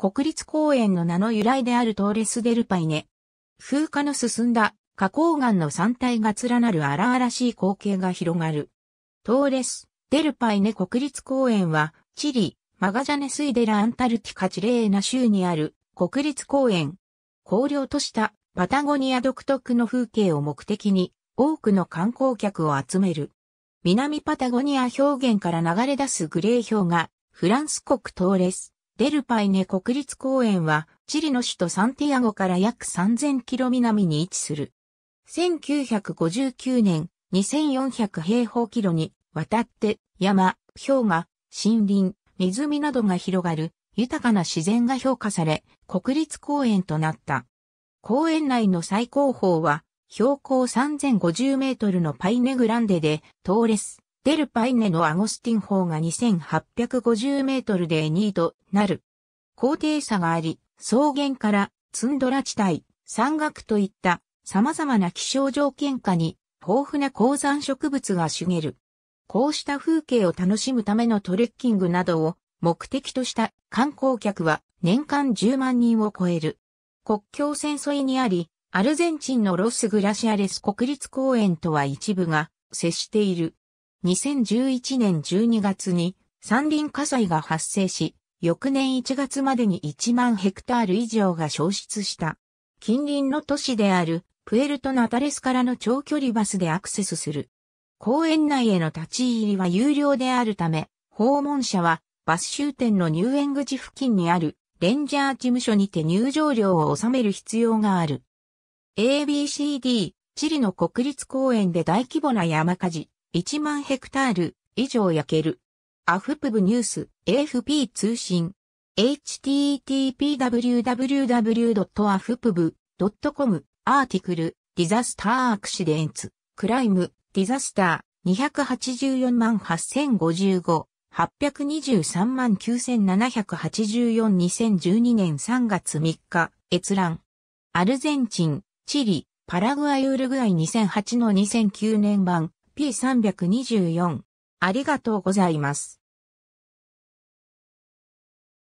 国立公園の名の由来であるトーレスデルパイネ。風化の進んだ花崗岩の山体が連なる荒々しい光景が広がる。トーレス、デルパイネ国立公園は、チリ、マガジャネスイデラアンタルティカチレーナ州にある国立公園。荒涼としたパタゴニア独特の風景を目的に多くの観光客を集める。南パタゴニア表現から流れ出すグレー氷がフランス国トーレスデルパイネ国立公園は、チリの首都サンティアゴから約3 0 0 0キロ南に位置する。1959年、2400平方キロに渡って山、氷河、森林、湖などが広がる豊かな自然が評価され、国立公園となった。公園内の最高峰は、標高3050メートルのパイネグランデで、トーレス、デルパイネのアゴスティン法が2850メートルで2位となる。高低差があり、草原からツンドラ地帯、山岳といった様々な気象条件下に豊富な高山植物が茂る。こうした風景を楽しむためのトレッキングなどを目的とした観光客は年間10万人を超える。国境線沿いにあり、アルゼンチンのロス・グラシアレス国立公園とは一部が接している。2011年12月に山林火災が発生し、翌年1月までに1万ヘクタール以上が消失した。近隣の都市であるプエルトナタレスからの長距離バスでアクセスする。公園内への立ち入りは有料であるため、訪問者はバス終点の入園口付近にあるレンジャー事務所にて入場料を納める必要がある。ABCD、チリの国立公園で大規模な山火事、1万ヘクタール以上焼ける。アフプブニュース、AFP 通信。http://www.afpb.com アーティクル、ディザスターアクシデンツ、クライム、ディザスター、284万8055、823万9784、2012年3月3日、閲覧。アルゼンチン、チリ、パラグアイウルグアイ2008の2009年版、P324。ありがとうございます。